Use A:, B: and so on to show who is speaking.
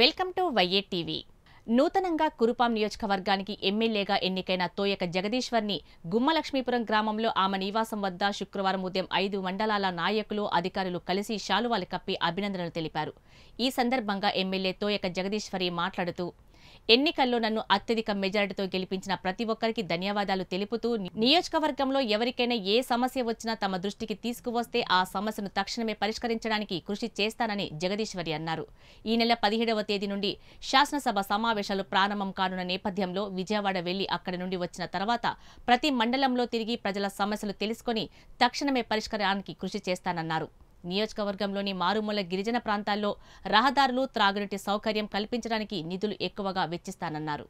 A: welcome to వైఏ TV నూతనంగా కురుపాం నియోజకవర్గానికి ఎమ్మెల్యేగా ఎన్నికైన తోయక జగదీశ్వర్ని గుమ్మలక్ష్మీపురం గ్రామంలో ఆమె నివాసం వద్ద శుక్రవారం ఉదయం ఐదు మండలాల నాయకులు అధికారులు కలిసి శాలువాలు కప్పి అభినందనలు తెలిపారు ఈ సందర్భంగా ఎమ్మెల్యే తోయక జగదీశ్వరి మాట్లాడుతూ ఎన్నికల్లో నన్ను అత్యధిక మెజారిటీతో గెలిపించిన ప్రతి ఒక్కరికి ధన్యవాదాలు తెలుపుతూ నియోజకవర్గంలో ఎవరికైనా ఏ సమస్య వచ్చినా తమ దృష్టికి తీసుకువస్తే ఆ సమస్యను తక్షణమే పరిష్కరించడానికి కృషి చేస్తానని జగదీశ్వరి అన్నారు ఈ నెల పదిహేడవ తేదీ నుండి శాసనసభ సమావేశాలు ప్రారంభం కానున్న నేపథ్యంలో విజయవాడ వెళ్లి అక్కడి నుండి వచ్చిన తర్వాత ప్రతి మండలంలో తిరిగి ప్రజల సమస్యలు తెలుసుకొని తక్షణమే పరిష్కారానికి కృషి చేస్తానన్నారు నియోజకవర్గంలోని మారుమూల గిరిజన ప్రాంతాల్లో రహదారులు త్రాగునీటి సౌకర్యం కల్పించడానికి నిధులు ఎక్కువగా వెచ్చిస్తానన్నారు